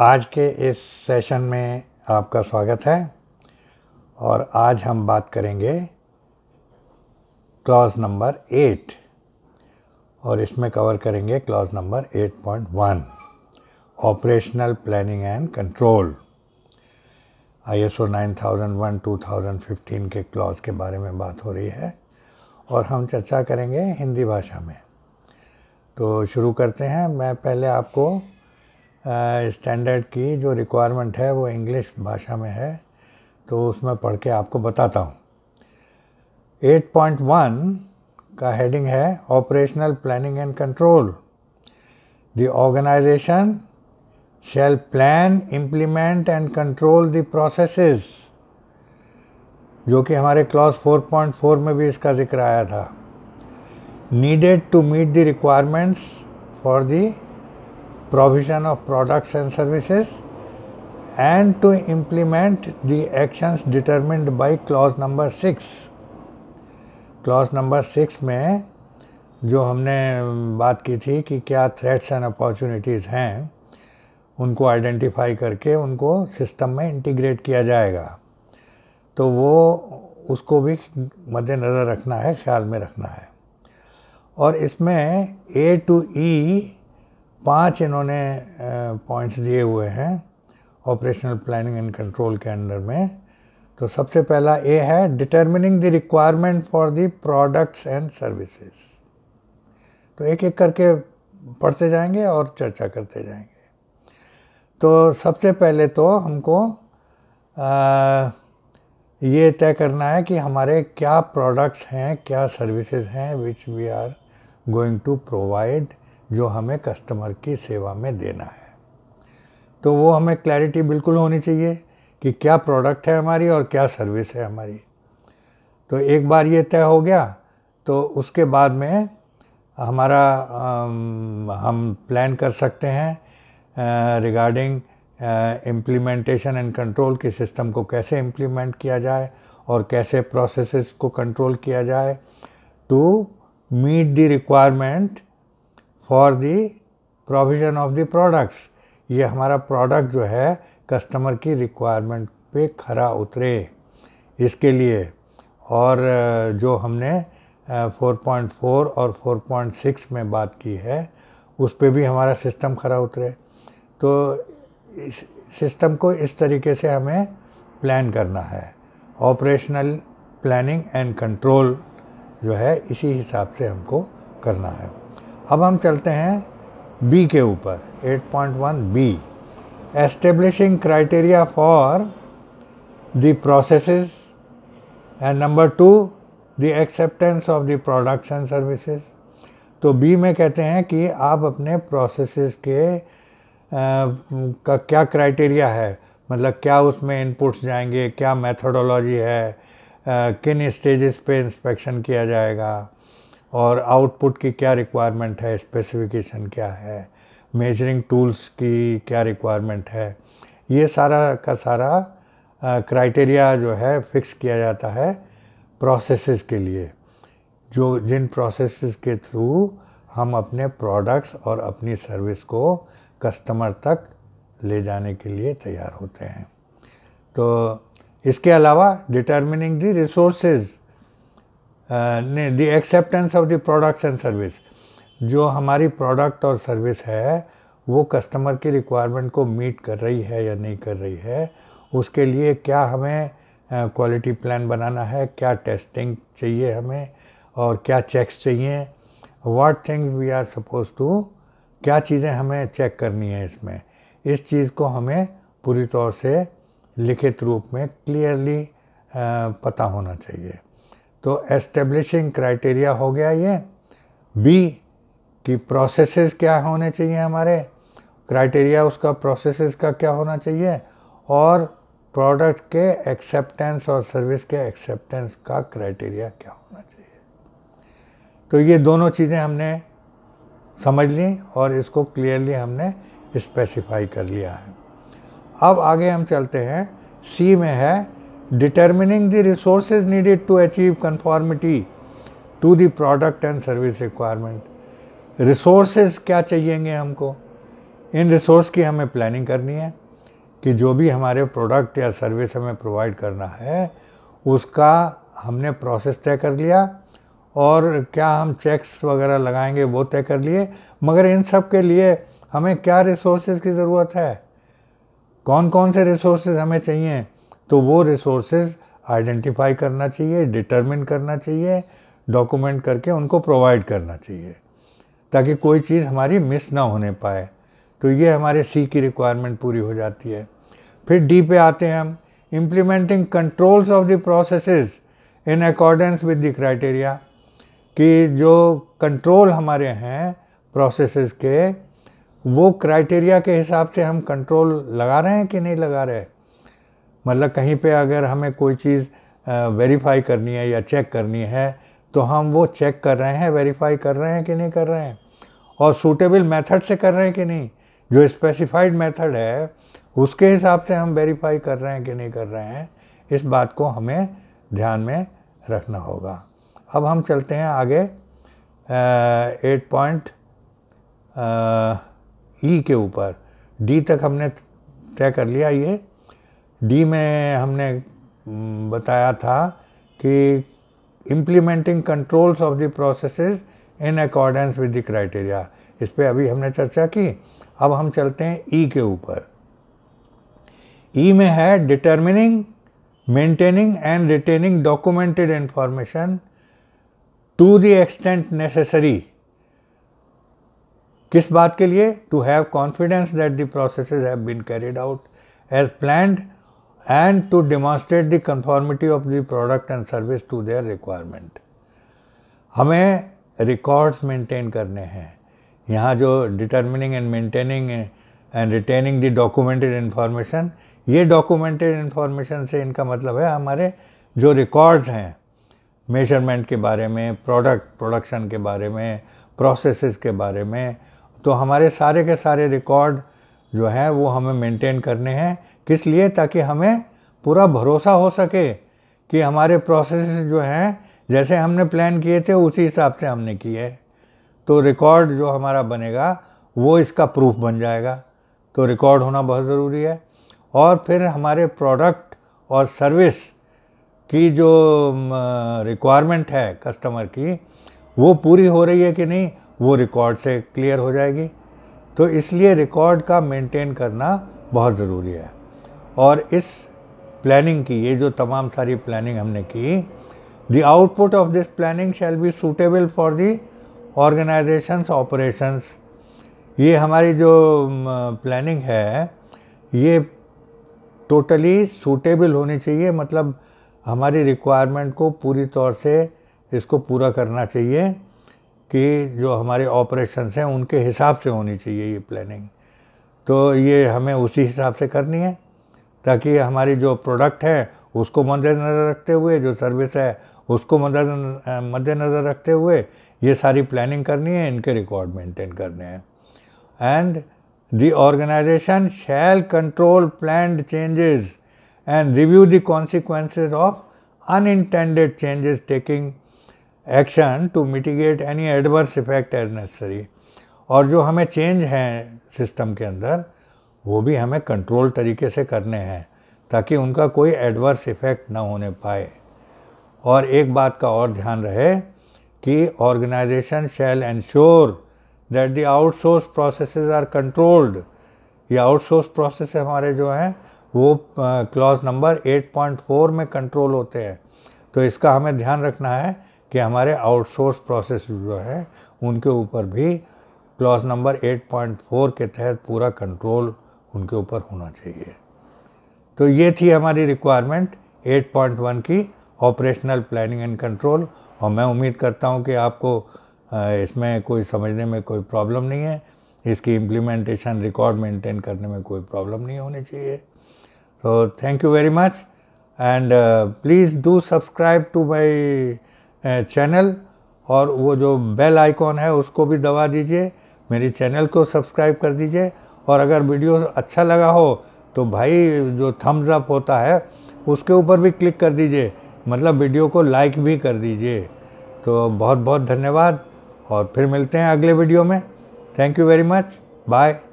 आज के इस सेशन में आपका स्वागत है और आज हम बात करेंगे क्लॉज नंबर एट और इसमें कवर करेंगे clause number eight point one operational planning and control I S O nine thousand one two thousand fifteen के क्लॉज के बारे में बात हो रही है और हम चर्चा करेंगे हिंदी भाषा में तो शुरू करते हैं मैं पहले आपको स्टैंडर्ड की जो रिक्वायरमेंट है वो इंग्लिश भाषा में है तो उसमें पढ़ के आपको बताता हूँ 8.1 का हेडिंग है operational planning and control the organisation shall plan implement and control the process जो कि हमारे क्लॉज 4.4 में भी इसका जिक्र आया था needed to meet the requirements for the provision of products and services and to implement the actions determined by clause number six clause number six में जो हमने बात की थी कि क्या थ्रेट्स एंड अपॉर्चुनिटीज़ हैं उनको आइडेंटिफाई करके उनको सिस्टम में इंटीग्रेट किया जाएगा तो वो उसको भी मद्देनज़र रखना है ख्याल में रखना है और इसमें ए टू ई पांच इन्होंने पॉइंट्स दिए हुए हैं ऑपरेशनल प्लानिंग एंड कंट्रोल के अंडर में तो सबसे पहला ए है determining the requirement for the products and services तो एक एक करके पढ़ते जाएंगे और चर्चा करते जाएंगे तो सबसे पहले तो हमको आ, ये तय करना है कि हमारे क्या प्रोडक्ट्स हैं क्या सर्विसेज हैं which we are going to provide जो हमें कस्टमर की सेवा में देना है तो वो हमें क्लैरिटी बिल्कुल होनी चाहिए कि क्या प्रोडक्ट है हमारी और क्या सर्विस है हमारी तो एक बार ये तय हो गया तो उसके बाद में हमारा हम प्लान कर सकते हैं रिगार्डिंग इम्प्लीमेंटेशन एंड कंट्रोल के सिस्टम को कैसे इम्प्लीमेंट किया जाए और कैसे प्रोसेसेस को कंट्रोल किया जाए to meet the requirement for the provision of the products ये हमारा प्रोडक्ट जो है कस्टमर की रिक्वायरमेंट पे खरा उतरे इसके लिए और जो हमने 4.4 और 4.6 में बात की है उस पर भी हमारा सिस्टम खरा उतरे तो इस सिस्टम को इस तरीके से हमें प्लान करना है ऑपरेशनल प्लानिंग एंड कंट्रोल जो है इसी हिसाब से हमको करना है अब हम चलते हैं बी के ऊपर 8.1 B establishing criteria for the process and number two the acceptance of the products and services तो बी में कहते हैं कि आप अपने प्रोसेस के आ, का क्या क्राइटेरिया है मतलब क्या उसमें इनपुट्स जाएंगे क्या मेथोडोलॉजी है आ, किन स्टेजेस पे इंस्पेक्शन किया जाएगा और आउटपुट की क्या रिक्वायरमेंट है स्पेसिफिकेशन क्या है मेजरिंग टूल्स की क्या रिक्वायरमेंट है ये सारा का सारा क्राइटेरिया जो है फिक्स किया जाता है प्रोसेसेस के लिए जो जिन प्रोसेसेस के थ्रू हम अपने प्रोडक्ट्स और अपनी सर्विस को कस्टमर तक ले जाने के लिए तैयार होते हैं तो इसके अलावा डिटर्मिनिंग दी रिसोर्सेज़ Uh, ने the acceptance of the products and service जो हमारी प्रोडक्ट और सर्विस है वो कस्टमर की रिक्वायरमेंट को मीट कर रही है या नहीं कर रही है उसके लिए क्या हमें क्वालिटी uh, प्लान बनाना है क्या टेस्टिंग चाहिए हमें और क्या चेक्स चाहिए what things we are suppose to क्या चीज़ें हमें चेक करनी है इसमें इस चीज़ को हमें पूरी तौर से लिखित रूप में क्लियरली uh, पता होना चाहिए तो एस्टेब्लिशिंग क्राइटेरिया हो गया ये बी कि प्रोसेसेस क्या होने चाहिए हमारे क्राइटेरिया उसका प्रोसेसेस का क्या होना चाहिए और प्रोडक्ट के एक्सेप्टेंस और सर्विस के एक्सेप्टेंस का क्राइटेरिया क्या होना चाहिए तो ये दोनों चीज़ें हमने समझ ली और इसको क्लियरली हमने स्पेसिफाई कर लिया है अब आगे हम चलते हैं सी में है determining the resources needed to achieve conformity to the product and service requirement. Resources क्या चाहिएंगे हमको इन रिसोर्स की हमें प्लानिंग करनी है कि जो भी हमारे प्रोडक्ट या सर्विस हमें प्रोवाइड करना है उसका हमने प्रोसेस तय कर लिया और क्या हम चेक्स वगैरह लगाएंगे वो तय कर लिए मगर इन सब के लिए हमें क्या रिसोर्सेज की ज़रूरत है कौन कौन से रिसोर्सेज हमें चाहिए तो वो रिसोर्सेज आइडेंटिफाई करना चाहिए डिटरमिन करना चाहिए डॉक्यूमेंट करके उनको प्रोवाइड करना चाहिए ताकि कोई चीज़ हमारी मिस ना होने पाए तो ये हमारे सी की रिक्वायरमेंट पूरी हो जाती है फिर डी पे आते हैं हम implementing controls of the process in accordance with the criteria कि जो कंट्रोल हमारे हैं प्रोसेस के वो क्राइटेरिया के हिसाब से हम कंट्रोल लगा रहे हैं कि नहीं लगा रहे मतलब कहीं पे अगर हमें कोई चीज़ वेरीफाई करनी है या चेक करनी है तो हम वो चेक कर रहे हैं वेरीफाई कर रहे हैं कि नहीं कर रहे हैं और सूटेबल मेथड से कर रहे हैं कि नहीं जो स्पेसिफाइड मेथड है उसके हिसाब से हम वेरीफाई कर रहे हैं कि नहीं कर रहे हैं इस बात को हमें ध्यान में रखना होगा अब हम चलते हैं आगे एट पॉइंट ई के ऊपर डी तक हमने तय कर लिया ये डी में हमने बताया था कि implementing controls of the processes in accordance with the criteria इस पर अभी हमने चर्चा की अब हम चलते हैं ई e के ऊपर ई e में है determining maintaining and retaining documented information to the extent necessary किस बात के लिए to have confidence that the processes have been carried out as planned and to demonstrate the conformity of the product and service to their requirement. हमें records maintain करने हैं यहाँ जो determining and maintaining and retaining the documented information ये documented information से इनका मतलब है हमारे जो records हैं measurement के बारे में product production के बारे में processes के बारे में तो हमारे सारे के सारे record जो हैं वो हमें maintain करने हैं किस लिए ताकि हमें पूरा भरोसा हो सके कि हमारे प्रोसेस जो हैं जैसे हमने प्लान किए थे उसी हिसाब से हमने किए तो रिकॉर्ड जो हमारा बनेगा वो इसका प्रूफ बन जाएगा तो रिकॉर्ड होना बहुत ज़रूरी है और फिर हमारे प्रोडक्ट और सर्विस की जो रिक्वायरमेंट है कस्टमर की वो पूरी हो रही है कि नहीं वो रिकॉर्ड से क्लियर हो जाएगी तो इसलिए रिकॉर्ड का मेंटेन करना बहुत ज़रूरी है और इस प्लानिंग की ये जो तमाम सारी प्लानिंग हमने की the output of this planning shall be suitable for the organisation's operations ये हमारी जो प्लानिंग है ये टोटली सूटेबल होनी चाहिए मतलब हमारी रिक्वायरमेंट को पूरी तौर से इसको पूरा करना चाहिए कि जो हमारे ऑपरेशंस हैं उनके हिसाब से होनी चाहिए ये प्लानिंग तो ये हमें उसी हिसाब से करनी है ताकि हमारी जो प्रोडक्ट है उसको मद्देनज़र रखते हुए जो सर्विस है उसको मदे मद्देनज़र रखते हुए ये सारी प्लानिंग करनी है इनके रिकॉर्ड मेंटेन करने हैं and the organisation shall control plan changes and review the consequences of unintended changes taking action to mitigate any adverse effect as necessary और जो हमें चेंज हैं सिस्टम के अंदर वो भी हमें कंट्रोल तरीके से करने हैं ताकि उनका कोई एडवर्स इफ़ेक्ट ना होने पाए और एक बात का और ध्यान रहे कि organisation shall ensure that the outsource process are controlled ये आउटसोर्स प्रोसेस हमारे जो हैं वो क्लॉज नंबर 8.4 में कंट्रोल होते हैं तो इसका हमें ध्यान रखना है कि हमारे आउटसोर्स प्रोसेस जो हैं उनके ऊपर भी क्लॉज नंबर 8.4 के तहत पूरा कंट्रोल उनके ऊपर होना चाहिए तो ये थी हमारी रिक्वायरमेंट 8.1 की ऑपरेशनल प्लानिंग एंड कंट्रोल और मैं उम्मीद करता हूँ कि आपको इसमें कोई समझने में कोई प्रॉब्लम नहीं है इसकी इम्प्लीमेंटेशन रिकॉर्ड मेंटेन करने में कोई प्रॉब्लम नहीं होनी चाहिए तो thank you very much and please do subscribe to my channel और वो जो बेल आइकॉन है उसको भी दबा दीजिए मेरी चैनल को सब्सक्राइब कर दीजिए और अगर वीडियो अच्छा लगा हो तो भाई जो थम्स अप होता है उसके ऊपर भी क्लिक कर दीजिए मतलब वीडियो को लाइक भी कर दीजिए तो बहुत बहुत धन्यवाद और फिर मिलते हैं अगले वीडियो में thank you very much bye